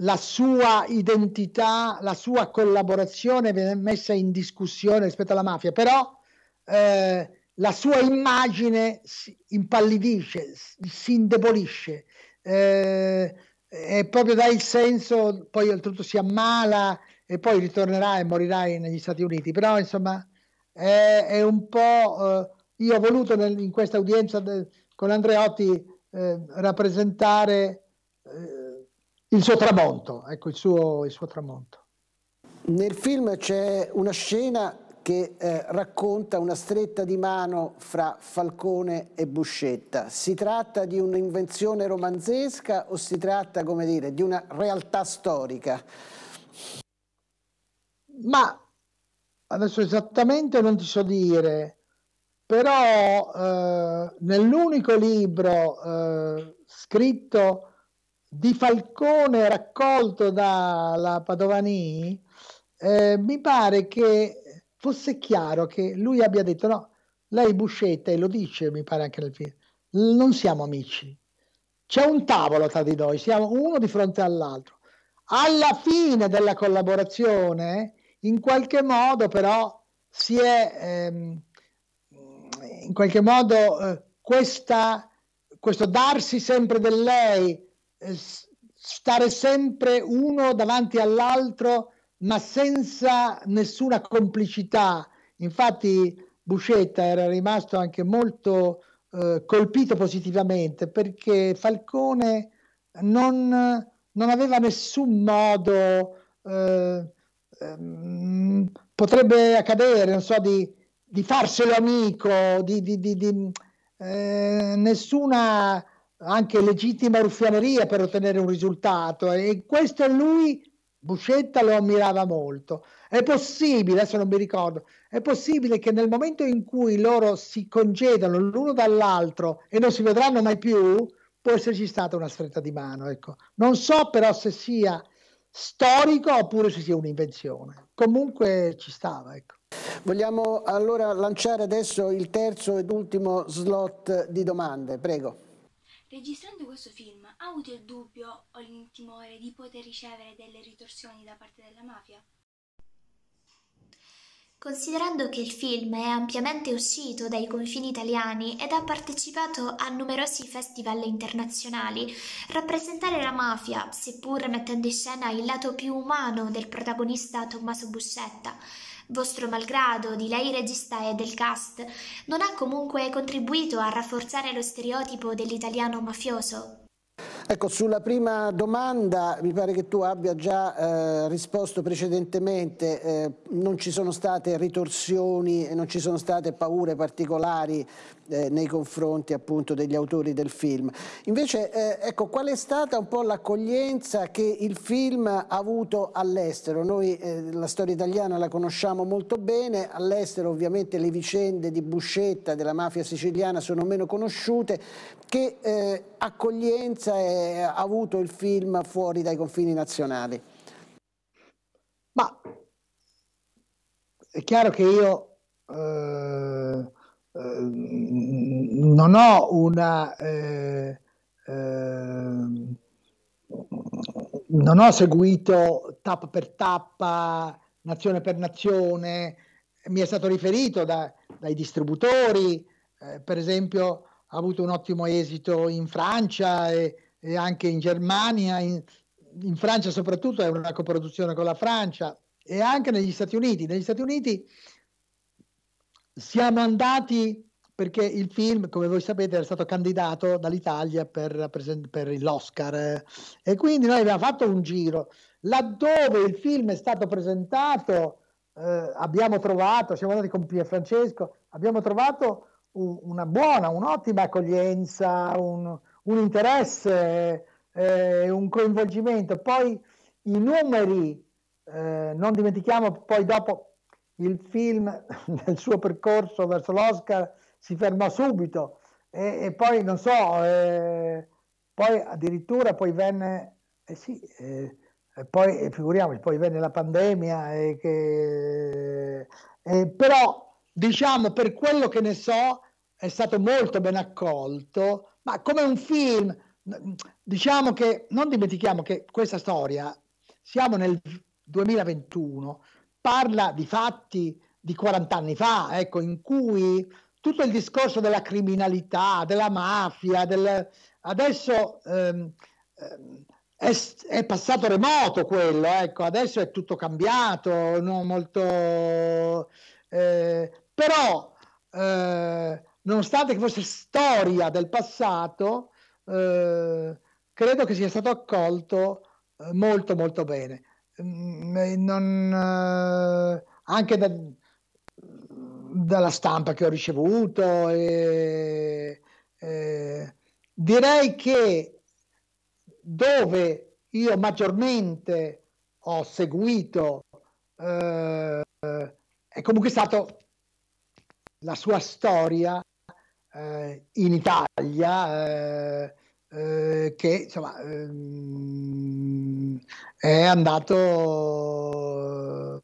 la sua identità, la sua collaborazione viene messa in discussione rispetto alla mafia, però eh, la sua immagine si impallidisce, si indebolisce. Eh, e proprio dà il senso, poi oltretutto si ammala e poi ritornerà e morirà negli Stati Uniti, però insomma è, è un po', eh, io ho voluto nel, in questa udienza de, con Andreotti eh, rappresentare eh, il suo tramonto, ecco il suo, il suo tramonto. Nel film c'è una scena che eh, racconta una stretta di mano fra Falcone e Buscetta. Si tratta di un'invenzione romanzesca o si tratta, come dire, di una realtà storica? Ma adesso esattamente non ti so dire, però eh, nell'unico libro eh, scritto di Falcone raccolto dalla Padovani, eh, mi pare che fosse chiaro che lui abbia detto no, lei Buscetta, e lo dice mi pare anche nel film, non siamo amici. C'è un tavolo tra di noi, siamo uno di fronte all'altro. Alla fine della collaborazione, in qualche modo però, si è ehm, in qualche modo eh, questa, questo darsi sempre del lei, eh, stare sempre uno davanti all'altro ma senza nessuna complicità. Infatti Buscetta era rimasto anche molto eh, colpito positivamente perché Falcone non, non aveva nessun modo, eh, ehm, potrebbe accadere, non so, di, di farselo amico, di, di, di eh, nessuna anche legittima ruffianeria per ottenere un risultato e questo lui Buscetta lo ammirava molto. È possibile, adesso non mi ricordo, è possibile che nel momento in cui loro si congedano l'uno dall'altro e non si vedranno mai più, può esserci stata una stretta di mano. Ecco. Non so però se sia storico oppure se sia un'invenzione. Comunque ci stava. Ecco. Vogliamo allora lanciare adesso il terzo ed ultimo slot di domande. Prego. Registrando questo film, ha avuto il dubbio o il timore di poter ricevere delle ritorsioni da parte della mafia? Considerando che il film è ampiamente uscito dai confini italiani ed ha partecipato a numerosi festival internazionali, rappresentare la mafia, seppur mettendo in scena il lato più umano del protagonista Tommaso Buscetta, vostro malgrado, di lei regista e del cast, non ha comunque contribuito a rafforzare lo stereotipo dell'italiano mafioso? Ecco, sulla prima domanda mi pare che tu abbia già eh, risposto precedentemente, eh, non ci sono state ritorsioni, non ci sono state paure particolari eh, nei confronti appunto degli autori del film. Invece, eh, ecco, qual è stata un po' l'accoglienza che il film ha avuto all'estero? Noi eh, la storia italiana la conosciamo molto bene, all'estero ovviamente le vicende di Buscetta, della mafia siciliana sono meno conosciute. Che eh, accoglienza ha avuto il film fuori dai confini nazionali? Ma è chiaro che io eh, Ehm, non ho una... Eh, eh, non ho seguito tappa per tappa, nazione per nazione, mi è stato riferito da, dai distributori, eh, per esempio ha avuto un ottimo esito in Francia e, e anche in Germania, in, in, Francia soprattutto è una coproduzione con la Francia e anche negli Stati Uniti. Negli Stati Uniti siamo andati perché il film, come voi sapete, era stato candidato dall'Italia per, per l'Oscar eh. e quindi noi abbiamo fatto un giro. Laddove il film è stato presentato, eh, abbiamo trovato, siamo andati con Pier Francesco, abbiamo trovato un, una buona, un'ottima accoglienza, un, un interesse, eh, un coinvolgimento. Poi i numeri, eh, non dimentichiamo poi dopo il film (laughs) nel suo percorso verso l'Oscar si fermò subito e, e poi non so, eh, poi addirittura poi venne, eh sì, eh, poi eh, figuriamoci, poi venne la pandemia, e che, eh, però diciamo per quello che ne so è stato molto ben accolto, ma come un film, diciamo che non dimentichiamo che questa storia, siamo nel 2021, parla di fatti di 40 anni fa, ecco, in cui tutto il discorso della criminalità, della mafia, del... adesso ehm, ehm, è, è, passato remoto quello, ecco, adesso è tutto cambiato, no? molto... Eh, però, eh, nonostante che fosse storia del passato, eh, credo che sia stato accolto eh, molto molto bene. Mm, non, eh, anche da, dalla stampa che ho ricevuto, e, e, direi che dove io maggiormente ho seguito eh, è comunque stato la sua storia eh, in Italia. Eh, eh, che insomma, ehm, è andato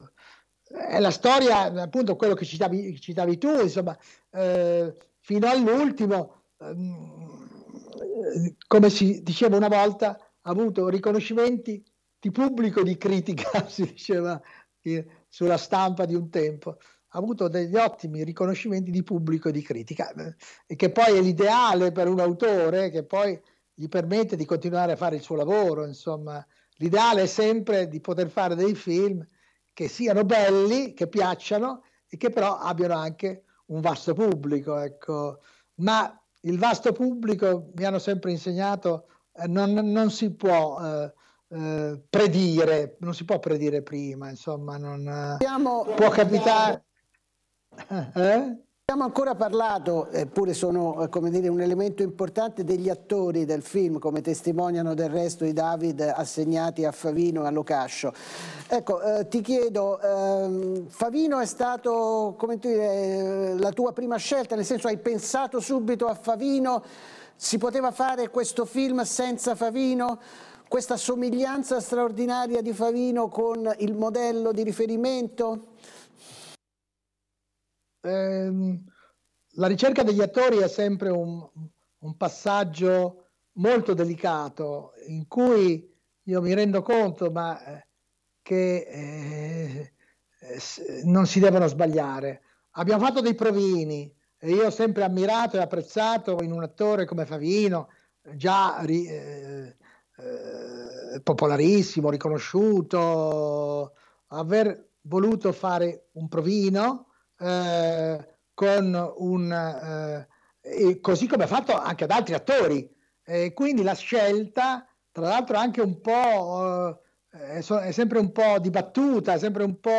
è la storia appunto quello che citavi, citavi tu insomma eh, fino all'ultimo ehm, come si diceva una volta ha avuto riconoscimenti di pubblico di critica (laughs) si diceva eh, sulla stampa di un tempo ha avuto degli ottimi riconoscimenti di pubblico e di critica, eh, che poi è l'ideale per un autore che poi gli permette di continuare a fare il suo lavoro, insomma, l'ideale è sempre di poter fare dei film che siano belli, che piacciano e che però abbiano anche un vasto pubblico, ecco. Ma il vasto pubblico, mi hanno sempre insegnato, eh, non, non si può eh, eh, predire, non si può predire prima, insomma, non, eh. Siamo, può capitare... (laughs) Eh? Abbiamo ancora parlato, eppure sono eh, dire, un elemento importante, degli attori del film, come testimoniano del resto i David assegnati a Favino e a Locascio. Ecco, eh, ti chiedo, eh, Favino è stato dire, eh, la tua prima scelta, nel senso hai pensato subito a Favino, si poteva fare questo film senza Favino? Questa somiglianza straordinaria di Favino con il modello di riferimento? ehm, la ricerca degli attori è sempre un, un, passaggio molto delicato in cui io mi rendo conto ma, eh, che eh, eh non si devono sbagliare. Abbiamo fatto dei provini e io ho sempre ammirato e apprezzato in un attore come Favino, già ri, eh, popolarissimo, riconosciuto, aver voluto fare un provino eh, con un, eh, così come ha fatto anche ad altri attori. E quindi la scelta, tra l'altro anche un po', eh, è sempre un po' dibattuta, sempre un po'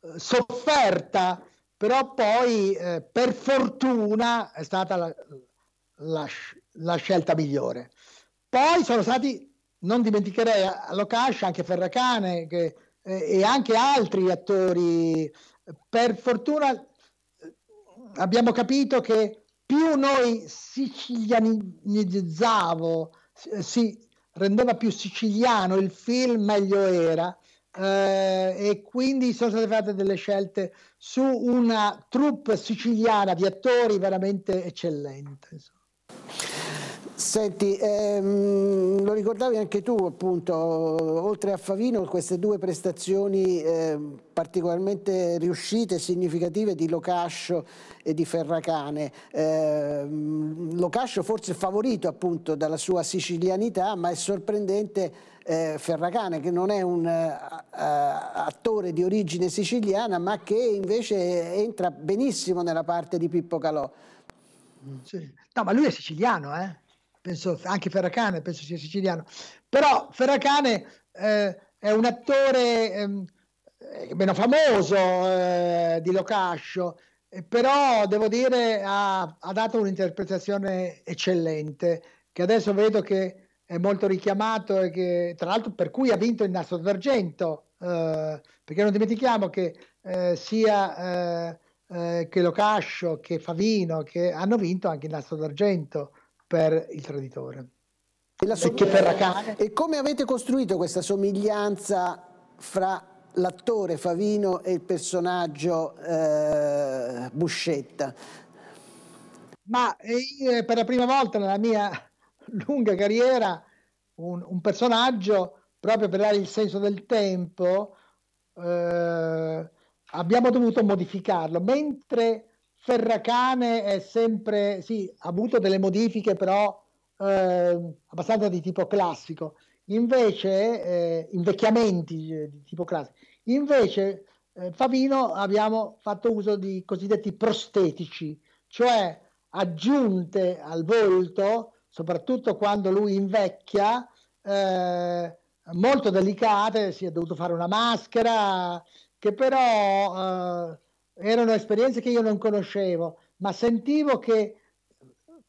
eh, sofferta, però poi eh, per fortuna è stata la, la, la, scelta migliore. Poi sono stati, non dimenticherei, Locash, anche Ferracane che, e anche altri attori per fortuna eh, abbiamo capito che più noi sicilianizzavo, eh, si rendeva più siciliano il film, meglio era. Eh, e quindi sono state fatte delle scelte su una troupe siciliana di attori veramente eccellente. Insomma. Senti, ehm, lo ricordavi anche tu appunto, oltre a Favino queste due prestazioni eh, particolarmente riuscite, e significative di Locascio e di Ferracane. Eh, Locascio forse favorito appunto dalla sua sicilianità, ma è sorprendente eh, Ferracane che non è un uh, attore di origine siciliana, ma che invece entra benissimo nella parte di Pippo Calò. Sì. No, ma lui è siciliano, eh? penso anche Ferracane, penso sia siciliano, però Ferracane eh, è un attore ehm, eh, meno famoso eh, di Locascio, eh, però devo dire ha, ha dato un'interpretazione eccellente, che adesso vedo che è molto richiamato e che tra l'altro per cui ha vinto il nastro d'argento, eh, perché non dimentichiamo che eh, sia... che Locascio, che Favino, che hanno vinto anche il nastro d'argento per il traditore. E, somiglia... e come avete costruito questa somiglianza fra l'attore Favino e il personaggio eh, Buscetta? Ma eh, io, eh, per la prima volta nella mia lunga carriera un, un personaggio, proprio per dare il senso del tempo, eh, abbiamo dovuto modificarlo, mentre Ferracane è sempre, sì, ha avuto delle modifiche però eh, abbastanza di tipo classico, invece eh, invecchiamenti eh, di tipo classico, invece eh, Favino abbiamo fatto uso di cosiddetti prostetici, cioè aggiunte al volto, soprattutto quando lui invecchia, eh, molto delicate, si è dovuto fare una maschera che però erano esperienze che io non conoscevo, ma sentivo che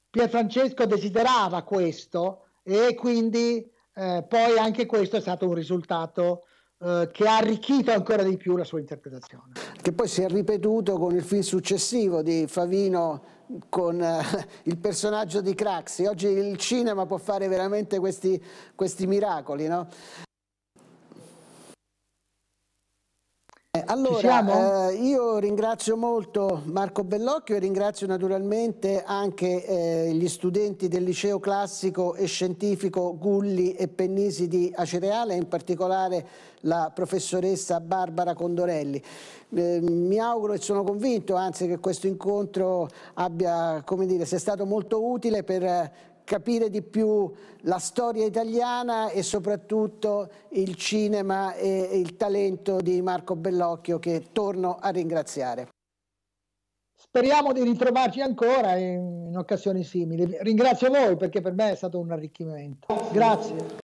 Pierfrancesco desiderava questo e quindi eh, poi anche questo è stato un risultato eh, che ha arricchito ancora di più la sua interpretazione. Che poi si è ripetuto con il film successivo di Favino con eh, il personaggio di Craxi. Oggi il cinema può fare veramente questi, questi miracoli, no? allora eh, io ringrazio molto Marco Bellocchio e ringrazio naturalmente anche eh, gli studenti del liceo classico e scientifico Gulli e Pennisi di Acereale, in particolare la professoressa Barbara Condorelli. Eh, mi auguro e sono convinto anzi che questo incontro abbia, come dire, sia stato molto utile per capire di più la storia italiana e soprattutto il cinema e il talento di Marco Bellocchio che torno a ringraziare. Speriamo di ritrovarci ancora in occasioni simili. Ringrazio voi perché per me è stato un arricchimento. Grazie.